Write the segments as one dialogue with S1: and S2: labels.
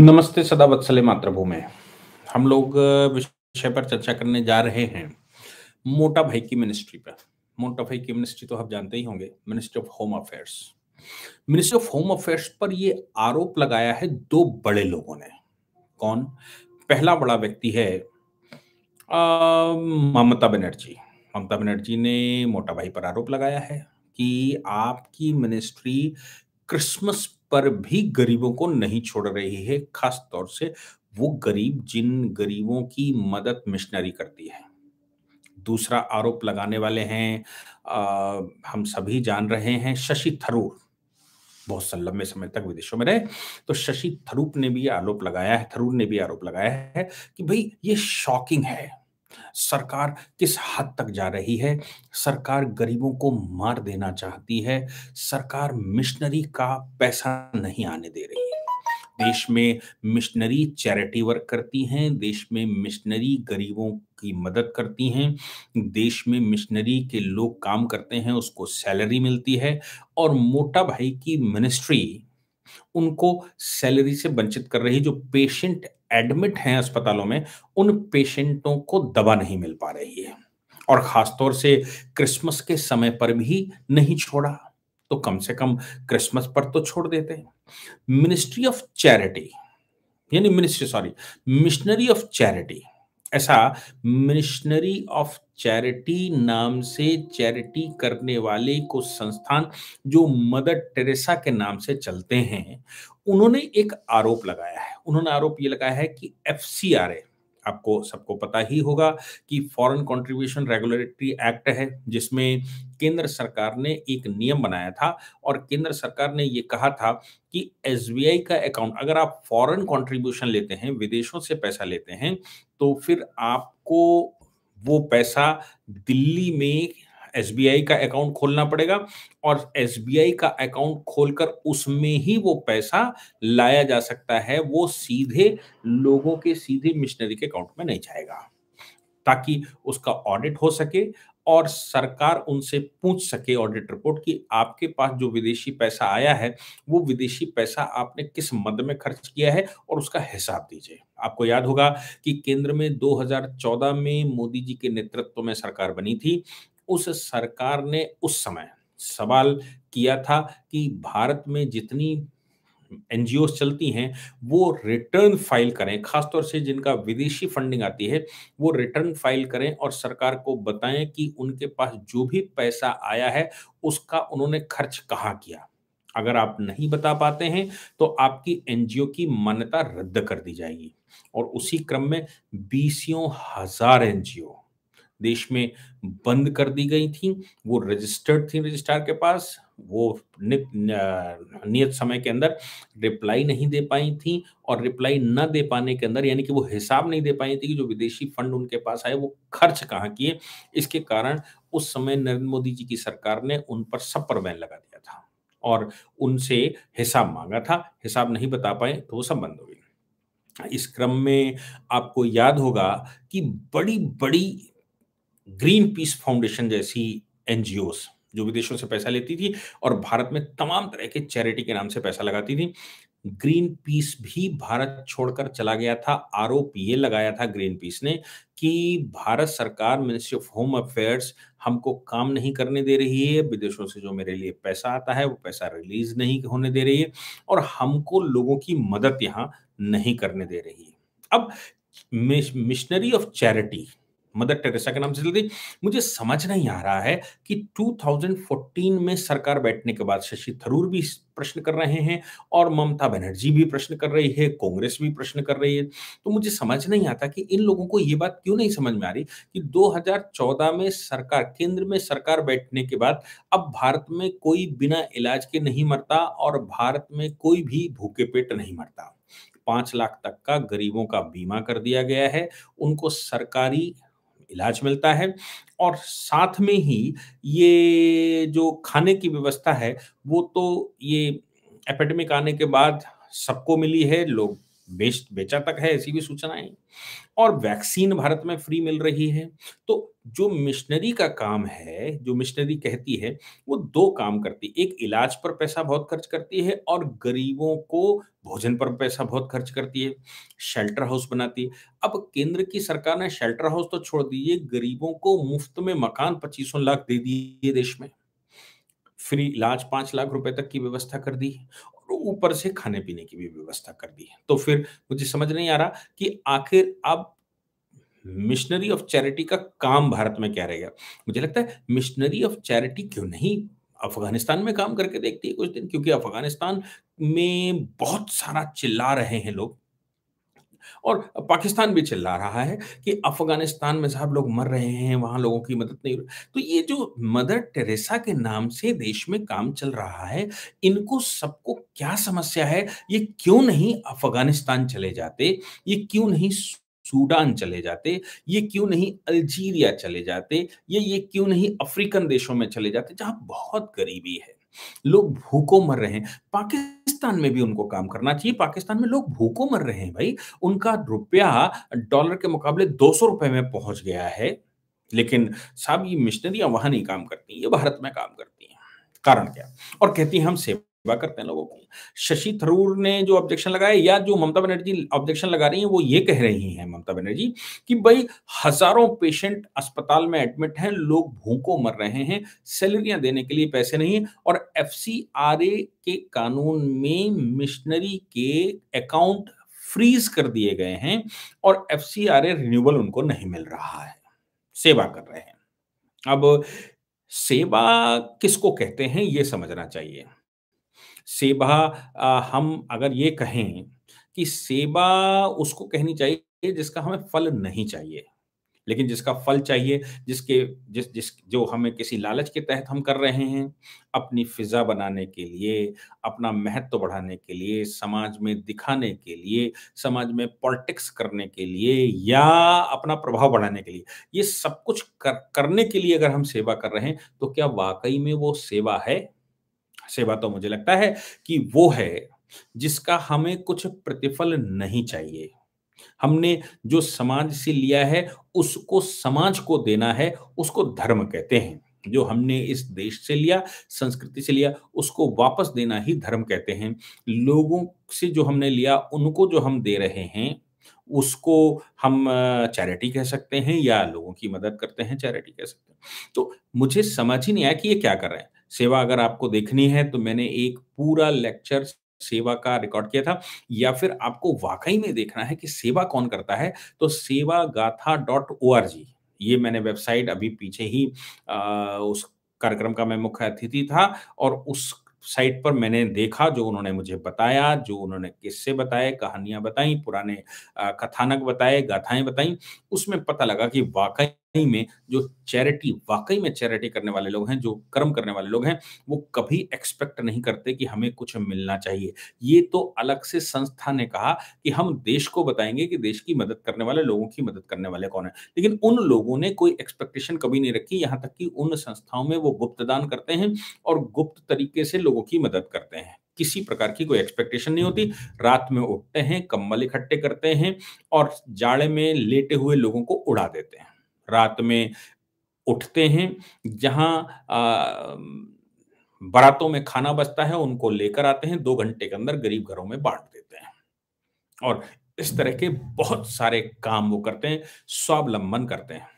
S1: नमस्ते सदा वत्सले मातृभूमि हम लोग विषय पर चर्चा करने जा रहे हैं मोटा भाई की मिनिस्ट्री पर मोटा भाई की मिनिस्ट्री तो आप जानते ही होंगे ministry of home affairs ministry of home affairs पर ये आरोप लगाया है दो बड़े लोगों ने कौन पहला बड़ा व्यक्ति है ममता बनर्जी ममता बनर्जी ने मोटा भाई पर आरोप लगाया है कि आपकी मिनिस्ट्री क्रिसमस पर भी गरीबों को नहीं छोड़ रही है खास तौर से वो गरीब जिन गरीबों की मदद मिशनरी करती है दूसरा आरोप लगाने वाले हैं आ, हम सभी जान रहे हैं शशि थरूर बहुत लंबे समय तक विदेशों में रहे तो शशि थरूर ने भी आरोप लगाया है थरूर ने भी आरोप लगाया है कि भाई ये शॉकिंग है सरकार किस हद तक जा रही है सरकार गरीबों को मार देना चाहती है सरकार मिशनरी का पैसा नहीं आने दे रही है देश में मिशनरी चैरिटी वर्क करती हैं देश में मिशनरी गरीबों की मदद करती हैं देश में मिशनरी के लोग काम करते हैं उसको सैलरी मिलती है और मोटा भाई की मिनिस्ट्री उनको सैलरी से वंचित कर रही जो पेशेंट एडमिट हैं अस्पतालों में उन पेशेंटों को दवा नहीं मिल पा रही है और खासतौर से क्रिसमस के समय पर भी नहीं छोड़ा तो कम से कम क्रिसमस पर तो छोड़ देते हैं मिनिस्ट्री ऑफ चैरिटी यानी ministry sorry missionary of charity ऐसा मिशनरी ऑफ चैरिटी नाम से चैरिटी करने वाले कुछ संस्थान जो मदर टेरेसा के नाम से चलते हैं उन्होंने एक आरोप लगाया है उन्होंने आरोप ये लगाया है कि एफ सी आर ए आपको सबको पता ही होगा कि फॉरेन कंट्रीब्यूशन रेगुलेटरी एक्ट है जिसमें केंद्र सरकार ने एक नियम बनाया था और केंद्र सरकार ने यह कहा था कि एस का अकाउंट अगर आप फॉरेन कंट्रीब्यूशन लेते हैं विदेशों से पैसा लेते हैं तो फिर आपको वो पैसा दिल्ली में एस का अकाउंट खोलना पड़ेगा और एस का अकाउंट खोलकर उसमें ही वो पैसा लाया जा सकता है वो सीधे लोगों के सीधे मिशनरी के अकाउंट में नहीं जाएगा ताकि उसका ऑडिट हो सके और सरकार उनसे पूछ सके ऑडिट रिपोर्ट कि आपके पास जो विदेशी पैसा आया है वो विदेशी पैसा आपने किस मद में खर्च किया है और उसका हिसाब दीजिए आपको याद होगा कि केंद्र में 2014 में मोदी जी के नेतृत्व में सरकार बनी थी उस सरकार ने उस समय सवाल किया था कि भारत में जितनी एन चलती हैं वो रिटर्न फाइल करें खासतौर से जिनका विदेशी फंडिंग आती है वो रिटर्न फाइल करें और सरकार को बताएं कि उनके पास जो भी पैसा आया है उसका उन्होंने खर्च कहाँ किया अगर आप नहीं बता पाते हैं तो आपकी एनजीओ की मान्यता रद्द कर दी जाएगी और उसी क्रम में बीसियों हजार एनजीओ देश में बंद कर दी गई थी वो रजिस्टर्ड थी रजिस्ट्रार के पास वो नियत समय के अंदर रिप्लाई नहीं दे पाई थी और रिप्लाई न दे पाने के अंदर यानी कि वो हिसाब नहीं दे पाई थी कि जो विदेशी फंड उनके पास आए वो खर्च कहाँ किए इसके कारण उस समय नरेंद्र मोदी जी की सरकार ने उन पर सब पर बैन लगा दिया था और उनसे हिसाब मांगा था हिसाब नहीं बता पाए तो वो सब बंद हो गई इस क्रम में आपको याद होगा कि बड़ी बड़ी ग्रीन पीस फाउंडेशन जैसी एनजीओ जो विदेशों से पैसा लेती थी और भारत में तमाम तरह के चैरिटी के नाम से पैसा लगाती थी ग्रीन पीस भी भारत छोड़कर चला गया था आरोप ये लगाया था ग्रीन पीस ने कि भारत सरकार मिनिस्ट्री ऑफ होम अफेयर्स हमको काम नहीं करने दे रही है विदेशों से जो मेरे लिए पैसा आता है वो पैसा रिलीज नहीं होने दे रही है और हमको लोगों की मदद यहाँ नहीं करने दे रही है अब missionary of charity Mother Teresa के नाम से चलती मुझे समझ नहीं आ रहा है कि 2014 में सरकार बैठने के बाद शशि थरूर भी प्रश्न कर रहे हैं और ममता बनर्जी भी प्रश्न कर रही है कांग्रेस भी प्रश्न कर रही है तो मुझे समझ नहीं आता कि इन लोगों को ये बात क्यों नहीं समझ में आ रही कि 2014 में सरकार केंद्र में सरकार बैठने के बाद अब भारत में कोई बिना इलाज के नहीं मरता और भारत में कोई भी भूखे पेट नहीं मरता पांच लाख तक का गरीबों का बीमा कर दिया गया है उनको सरकारी इलाज मिलता है और साथ में ही ये जो खाने की व्यवस्था है वो तो ये एपेडमिक आने के बाद सबको मिली है लोग बेच बेचा तक है ऐसी भी सूचनाएं और वैक्सीन भारत में फ्री मिल रही है तो जो मिशनरी का काम है जो मिशनरी कहती है वो दो काम करती है एक इलाज पर पैसा बहुत खर्च करती है और गरीबों को भोजन पर पैसा बहुत खर्च करती है शेल्टर हाउस बनाती है अब केंद्र की सरकार ने शेल्टर हाउस तो छोड़ दिए गरीबों को मुफ्त में मकान पच्चीसों लाख दे दिए देश में फ्री इलाज पांच लाख रुपए तक की व्यवस्था कर दी ऊपर से खाने पीने की भी व्यवस्था कर दी है तो फिर मुझे समझ नहीं आ रहा कि आखिर अब मिशनरी ऑफ चैरिटी का काम भारत में क्या रहेगा मुझे लगता है मिशनरी ऑफ चैरिटी क्यों नहीं अफगानिस्तान में काम करके देखती है कुछ दिन क्योंकि अफगानिस्तान में बहुत सारा चिल्ला रहे हैं लोग और पाकिस्तान भी चिल्ला रहा है कि अफगानिस्तान में साहब लोग मर रहे हैं वहां लोगों की मदद नहीं तो ये जो मदर टेरेसा के नाम से देश में काम चल रहा है इनको सबको क्या समस्या है ये क्यों नहीं अफगानिस्तान चले जाते ये क्यों नहीं सूडान चले जाते ये क्यों नहीं अल्जीरिया चले जाते ये ये क्यों नहीं अफ्रीकन देशों में चले जाते जहां बहुत गरीबी है लोग भूखों मर रहे हैं पाकिस्तान पाकिस्तान में भी उनको काम करना चाहिए पाकिस्तान में लोग भूखों मर रहे हैं भाई उनका रुपया डॉलर के मुकाबले दो सौ रुपए में पहुंच गया है लेकिन साहब ये मिशनरियां वहां नहीं काम करती ये भारत में काम करती हैं कारण क्या और कहती है हम सेवा सेवा करते हैं लोगों को शशि थरूर ने जो ऑब्जेक्शन लगाया या जो ममता बनर्जी ऑब्जेक्शन लगा रही हैं वो ये कह रही हैं ममता बनर्जी कि भाई हजारों पेशेंट अस्पताल में एडमिट हैं लोग भूखों मर रहे हैं सैलरियां देने के लिए पैसे नहीं और एफ के कानून में मिशनरी के अकाउंट फ्रीज कर दिए गए हैं और एफ रिन्यूबल उनको नहीं मिल रहा है सेवा कर रहे हैं अब सेवा किसको कहते हैं ये समझना चाहिए सेवा हम अगर ये कहें कि सेवा उसको कहनी चाहिए जिसका हमें फल नहीं चाहिए लेकिन जिसका फल चाहिए जिसके जिस जिस जो हमें किसी लालच के तहत हम कर रहे हैं अपनी फिजा बनाने के लिए अपना महत्व बढ़ाने के लिए समाज में दिखाने के लिए समाज में पॉलिटिक्स करने के लिए या अपना प्रभाव बढ़ाने के लिए ये सब कुछ कर, करने के लिए अगर हम सेवा कर रहे हैं तो क्या वाकई में वो सेवा है सेवा तो मुझे लगता है कि वो है जिसका हमें कुछ प्रतिफल नहीं चाहिए हमने जो समाज से लिया है उसको समाज को देना है उसको धर्म कहते हैं जो हमने इस देश से लिया संस्कृति से लिया उसको वापस देना ही धर्म कहते हैं लोगों से जो हमने लिया उनको जो हम दे रहे हैं उसको हम चैरिटी कह सकते हैं या लोगों की मदद करते हैं चैरिटी कह सकते हैं तो मुझे समझ ही नहीं आया कि ये क्या कर रहे हैं सेवा अगर आपको देखनी है तो मैंने एक पूरा लेक्चर सेवा का रिकॉर्ड किया था या फिर आपको वाकई में देखना है कि सेवा कौन करता है तो सेवा गाथा डॉट ओ आर जी ये मैंने वेबसाइट अभी पीछे ही आ, उस कार्यक्रम का मैं मुख्य अतिथि था और उस साइट पर मैंने देखा जो उन्होंने मुझे बताया जो उन्होंने किससे बताए कहानियां बताई पुराने कथानक बताए गाथाएं बताई उसमें पता लगा कि वाकई में जो चैरिटी वाकई में चैरिटी करने वाले लोग हैं जो कर्म करने वाले लोग हैं वो कभी एक्सपेक्ट नहीं करते कि हमें कुछ मिलना चाहिए ये तो अलग से संस्था ने कहा कि हम देश को बताएंगे कि देश की मदद करने वाले लोगों की मदद करने वाले कौन है लेकिन उन लोगों ने कोई एक्सपेक्टेशन कभी नहीं रखी यहाँ तक कि उन संस्थाओं में वो गुप्त दान करते हैं और गुप्त तरीके से लोगों की मदद करते हैं किसी प्रकार की कोई एक्सपेक्टेशन नहीं होती रात में उठते हैं कम्बल इकट्ठे करते हैं और जाड़े में लेटे हुए लोगों को उड़ा देते हैं रात में उठते हैं जहां बारातों में खाना बचता है उनको लेकर आते हैं दो घंटे के अंदर गरीब घरों में बांट देते हैं और इस तरह के बहुत सारे काम वो करते हैं स्वावलंबन करते हैं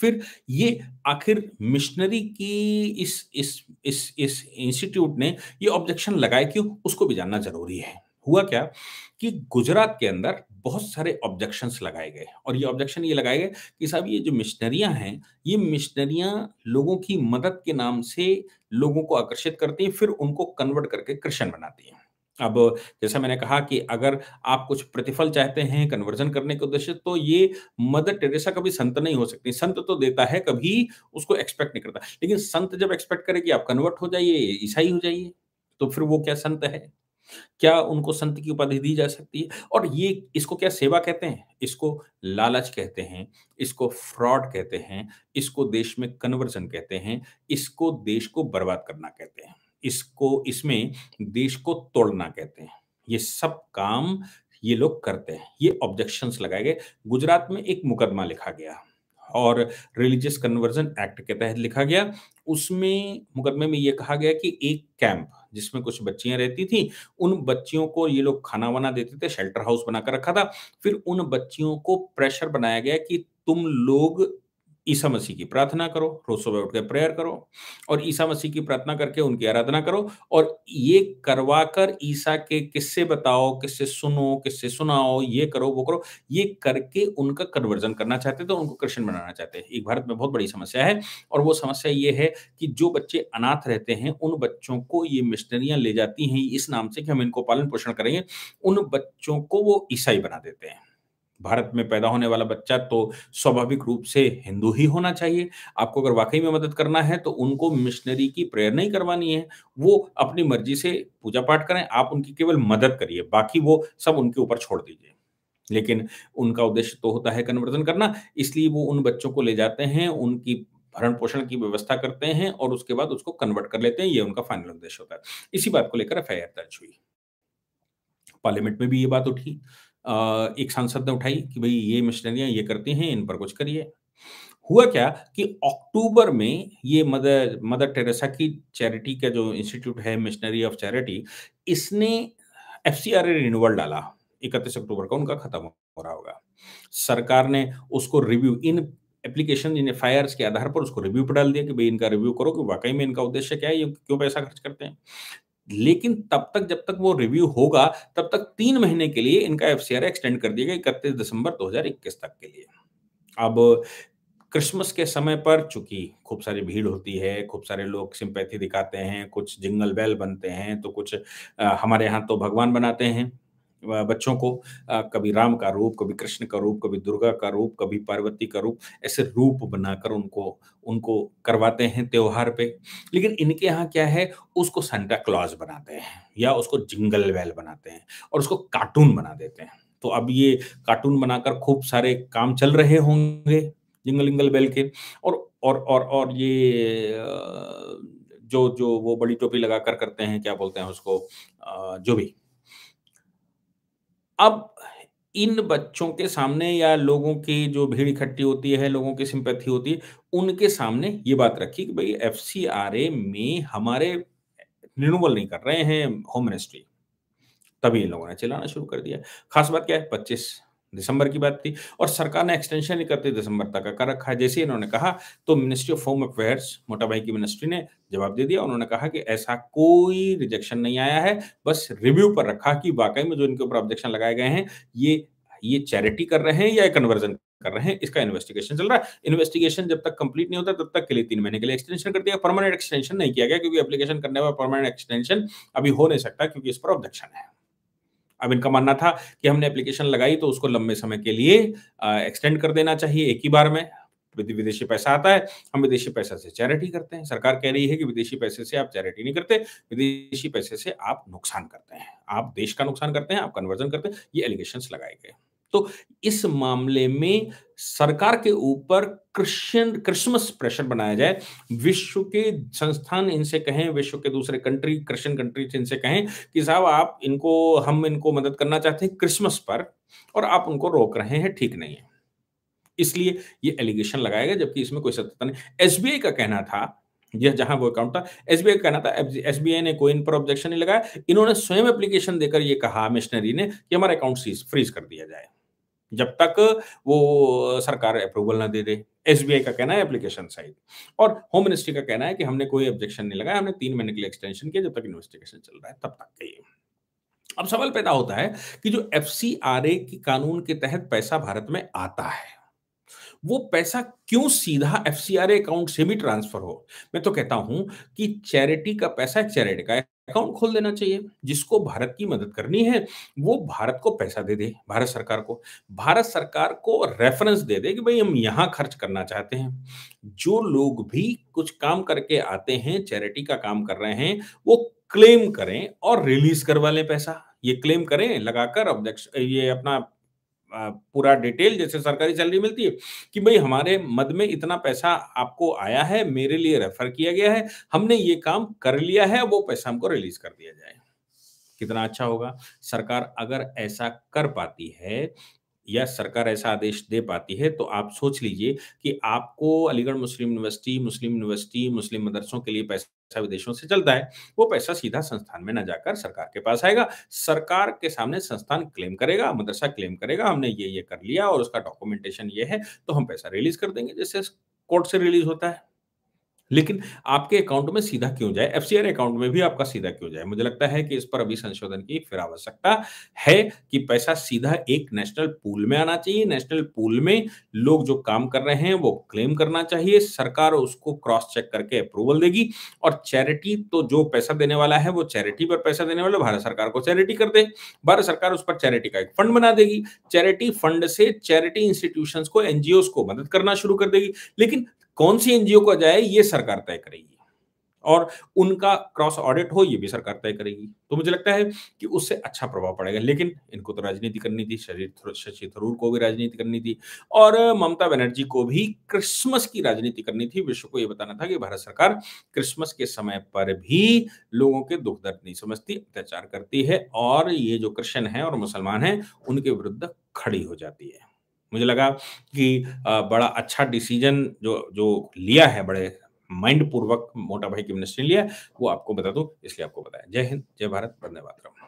S1: फिर ये आखिर मिशनरी की इस इस इस इस इंस्टीट्यूट ने ये ऑब्जेक्शन लगाया कि उसको भी जानना जरूरी है हुआ क्या कि गुजरात के अंदर बहुत सारे ऑब्जेक्शंस लगाए गए और ये ऑब्जेक्शन ये लगाए गए कि साहब ये जो मिशनरियाँ हैं ये मिशनरियाँ लोगों की मदद के नाम से लोगों को आकर्षित करती हैं फिर उनको कन्वर्ट करके क्रिश्चन बनाती हैं अब जैसा मैंने कहा कि अगर आप कुछ प्रतिफल चाहते हैं कन्वर्जन करने के उद्देश्य तो ये मदर टेरेसा कभी संत नहीं हो सकती संत तो देता है कभी उसको एक्सपेक्ट नहीं करता लेकिन संत जब एक्सपेक्ट करे कि आप कन्वर्ट हो जाइए ईसाई हो जाइए तो फिर वो क्या संत है क्या उनको संत की उपाधि दी जा सकती है और ये इसको क्या सेवा कहते हैं इसको लालच कहते हैं इसको फ्रॉड कहते हैं इसको देश में कन्वर्जन कहते हैं इसको देश को बर्बाद करना कहते हैं इसको इसमें देश को तोड़ना कहते हैं ये सब काम ये लोग करते हैं ये ऑब्जेक्शंस लगाए गए गुजरात में एक मुकदमा लिखा गया और रिलीजियस कन्वर्जन एक्ट के तहत लिखा गया उसमें मुकदमे में यह कहा गया कि एक कैंप जिसमें कुछ बच्चियां रहती थी उन बच्चियों को ये लोग खाना वाना देते थे शेल्टर हाउस बनाकर रखा था फिर उन बच्चियों को प्रेशर बनाया गया कि तुम लोग ईसा मसीह की प्रार्थना करो रोज सुबह उठ के प्रेयर करो और ईसा मसीह की प्रार्थना करके उनकी आराधना करो और ये करवा कर ईसा के किससे बताओ किससे सुनो किससे सुनाओ ये करो वो करो ये करके उनका कन्वर्जन करना चाहते थे उनको क्रिश्चियन बनाना चाहते हैं एक भारत में बहुत बड़ी समस्या है और वो समस्या ये है कि जो बच्चे अनाथ रहते हैं उन बच्चों को ये मिशनरियां ले जाती हैं इस नाम से कि हम इनको पालन पोषण करेंगे उन बच्चों को वो ईसाई बना देते हैं भारत में पैदा होने वाला बच्चा तो स्वाभाविक रूप से हिंदू ही होना चाहिए आपको अगर वाकई में मदद करना है तो उनको मिशनरी की प्रेयर नहीं करवानी है वो अपनी मर्जी से पूजा पाठ करें आप उनकी केवल मदद करिए बाकी वो सब उनके ऊपर छोड़ दीजिए लेकिन उनका उद्देश्य तो होता है कन्वर्जन करना इसलिए वो उन बच्चों को ले जाते हैं उनकी भरण पोषण की व्यवस्था करते हैं और उसके बाद उसको कन्वर्ट कर लेते हैं ये उनका फाइनल उद्देश्य होता है इसी बात को लेकर एफ दर्ज हुई पार्लियामेंट में भी ये बात उठी एक सांसद ने उठाई कि भाई ये मशीनरियाँ ये करती हैं, इन पर कुछ करिए। हुआ क्या कि अक्टूबर में ये मदर मदर टेरेसा की चैरिटी का जो इंस्टीट्यूट है मिशनरी ऑफ चैरिटी, इसने एफ सी एफसीआरए रिन्यूअल डाला। इकतीस अक्टूबर का उनका खत्म हो रहा होगा। सरकार ने उसको रिव्यू इन एप्लीकेशन इन एफ के आधार पर उसको रिव्यू पर डाल दिया कि भाई इनका रिव्यू करो कि वाक़ई में इनका उद्देश्य क्या है, ये क्यों पैसा खर्च करते हैं। लेकिन तब तक जब तक वो रिव्यू होगा तब तक तीन महीने के लिए इनका एफ एक्सटेंड कर दिया गया इकतीस दिसंबर 2021 तक के लिए अब क्रिसमस के समय पर चूंकि खूब सारी भीड़ होती है खूब सारे लोग सिंपैथी दिखाते हैं कुछ जिंगल बेल बनते हैं तो कुछ आ, हमारे यहाँ तो भगवान बनाते हैं बच्चों को कभी राम का रूप कभी कृष्ण का रूप कभी दुर्गा का रूप कभी पार्वती का रूप ऐसे रूप बनाकर उनको उनको करवाते हैं त्योहार पे लेकिन इनके यहाँ क्या है उसको सेंटा क्लॉज बनाते हैं या उसको जिंगल वेल बनाते हैं और उसको कार्टून बना देते हैं तो अब ये कार्टून बनाकर खूब सारे काम चल रहे होंगे जिंगल जिंगल बेल के और और और और ये जो जो वो बड़ी टोपी लगाकर करते हैं क्या बोलते हैं उसको जो भी अब इन बच्चों के सामने या लोगों की जो भीड़ इकट्ठी होती है लोगों की सिंपैथी होती है उनके सामने ये बात रखी कि भाई एफ में हमारे रिनूवल नहीं कर रहे हैं होम मिनिस्ट्री तभी इन लोगों ने चलाना शुरू कर दिया खास बात क्या है पच्चीस दिसंबर की बात थी और सरकार ने एक्सटेंशन नहीं करती दिसंबर तक कर रखा है जैसे ही इन्होंने कहा तो मिनिस्ट्री ऑफ होम अफेयर्स मोटा भाई की मिनिस्ट्री ने जवाब दे दिया उन्होंने कहा कि ऐसा कोई रिजेक्शन नहीं आया है बस रिव्यू पर रखा कि वाकई में जो इनके ऊपर ऑब्जेक्शन लगाए गए हैं ये ये चैरिटी कर रहे हैं या कन्वर्जन कर रहे हैं इसका इन्वेस्टिगेशन चल रहा है इन्वेस्टिगेशन जब तक कंप्लीट नहीं होता तब तक के लिए तीन महीने के लिए एक्सटेंशन कर दिया परमानेंट एक्सटेंशन नहीं किया गया क्योंकि एप्लीकेशन करने पर परमानेंट एक्सटेंशन अभी हो नहीं सकता क्योंकि इस पर ऑब्जेक्शन है अब इनका मानना था कि हमने एप्लीकेशन लगाई तो उसको लंबे समय के लिए एक्सटेंड कर देना चाहिए एक ही बार में विदेशी पैसा आता है हम विदेशी पैसा से चैरिटी करते हैं सरकार कह रही है कि विदेशी पैसे से आप चैरिटी नहीं करते विदेशी पैसे से आप नुकसान करते हैं आप देश का नुकसान करते हैं आप कन्वर्जन करते हैं ये एलिगेशन लगाए गए तो इस मामले में सरकार के ऊपर क्रिश्चियन क्रिसमस प्रेशर बनाया जाए विश्व के संस्थान इनसे कहें विश्व के दूसरे कंट्री क्रिश्चियन कंट्री इनसे कहें कि साहब आप इनको हम इनको मदद करना चाहते हैं क्रिसमस पर और आप उनको रोक रहे हैं ठीक नहीं है इसलिए ये एलिगेशन लगाएगा जबकि इसमें कोई सत्यता नहीं एसबीआई का कहना था यह जहां वो अकाउंट था एसबीआई का कहना था एसबीआई ने कोई इन पर ऑब्जेक्शन नहीं लगाया इन्होंने स्वयं एप्लीकेशन देकर यह कहा मिशनरी ने कि हमारा अकाउंट फ्रीज कर दिया जाए जब तक वो सरकार अप्रूवल ना दे दे एसबीआई का कहना है एप्लीकेशन साइड और होम मिनिस्ट्री का कहना है कि हमने कोई ऑब्जेक्शन नहीं लगाया हमने तीन महीने के लिए एक्सटेंशन किया जब तक इन्वेस्टिगेशन चल रहा है तब तक के अब सवाल पैदा होता है कि जो एफ की कानून के तहत पैसा भारत में आता है वो पैसा क्यों सीधा एफ अकाउंट से भी ट्रांसफर हो मैं तो कहता हूं कि चैरिटी का पैसा चैरिटी का अकाउंट खोल देना चाहिए जिसको भारत की मदद करनी है वो भारत को पैसा दे दे भारत सरकार को भारत सरकार को रेफरेंस दे दे कि भाई हम यहाँ खर्च करना चाहते हैं जो लोग भी कुछ काम करके आते हैं चैरिटी का काम कर रहे हैं वो क्लेम करें और रिलीज करवा लें पैसा ये क्लेम करें लगाकर अध्यक्ष ये अपना पूरा डिटेल जैसे सरकारी सैलरी मिलती है कि भाई हमारे मद में इतना पैसा आपको आया है मेरे लिए रेफर किया गया है हमने ये काम कर लिया है वो पैसा हमको रिलीज कर दिया जाए कितना अच्छा होगा सरकार अगर ऐसा कर पाती है या सरकार ऐसा आदेश दे पाती है तो आप सोच लीजिए कि आपको Aligarh Muslim University Muslim University Muslim मदरसों के लिए पैसा पैसा विदेशों से चलता है वो पैसा सीधा संस्थान में ना जाकर सरकार के पास आएगा सरकार के सामने संस्थान क्लेम करेगा मदरसा क्लेम करेगा हमने ये ये कर लिया और उसका डॉक्यूमेंटेशन ये है तो हम पैसा रिलीज कर देंगे जैसे कोर्ट से रिलीज होता है लेकिन आपके अकाउंट में सीधा क्यों जाए एफ अकाउंट में भी आपका सीधा क्यों जाए मुझे लगता है कि इस पर अभी संशोधन की फिर आवश्यकता है कि पैसा सीधा एक नेशनल पूल में आना चाहिए नेशनल पूल में लोग जो काम कर रहे हैं वो क्लेम करना चाहिए सरकार उसको क्रॉस चेक करके अप्रूवल देगी और चैरिटी तो जो पैसा देने वाला है वो चैरिटी पर पैसा देने वाला भारत सरकार को चैरिटी कर दे भारत सरकार उस पर चैरिटी का एक फंड बना देगी चैरिटी फंड से चैरिटी इंस्टीट्यूशन को एनजीओ को मदद करना शुरू कर देगी लेकिन कौन सी एनजीओ को जाए ये सरकार तय करेगी और उनका क्रॉस ऑडिट हो ये भी सरकार तय करेगी तो मुझे लगता है कि उससे अच्छा प्रभाव पड़ेगा लेकिन इनको तो राजनीति करनी थी शशि थरूर को भी राजनीति करनी थी और ममता बनर्जी को भी क्रिसमस की राजनीति करनी थी विश्व को ये बताना था कि भारत सरकार क्रिसमस के समय पर भी लोगों के दुख दर्द नहीं समझती अत्याचार करती है और ये जो क्रिश्चन है और मुसलमान है उनके विरुद्ध खड़ी हो जाती है मुझे लगा कि बड़ा अच्छा डिसीजन जो जो लिया है बड़े माइंड पूर्वक मोटा भाई की मिनिस्ट्री ने लिया वो आपको बता दो इसलिए आपको बताया जय हिंद जय भारत धन्यवाद राम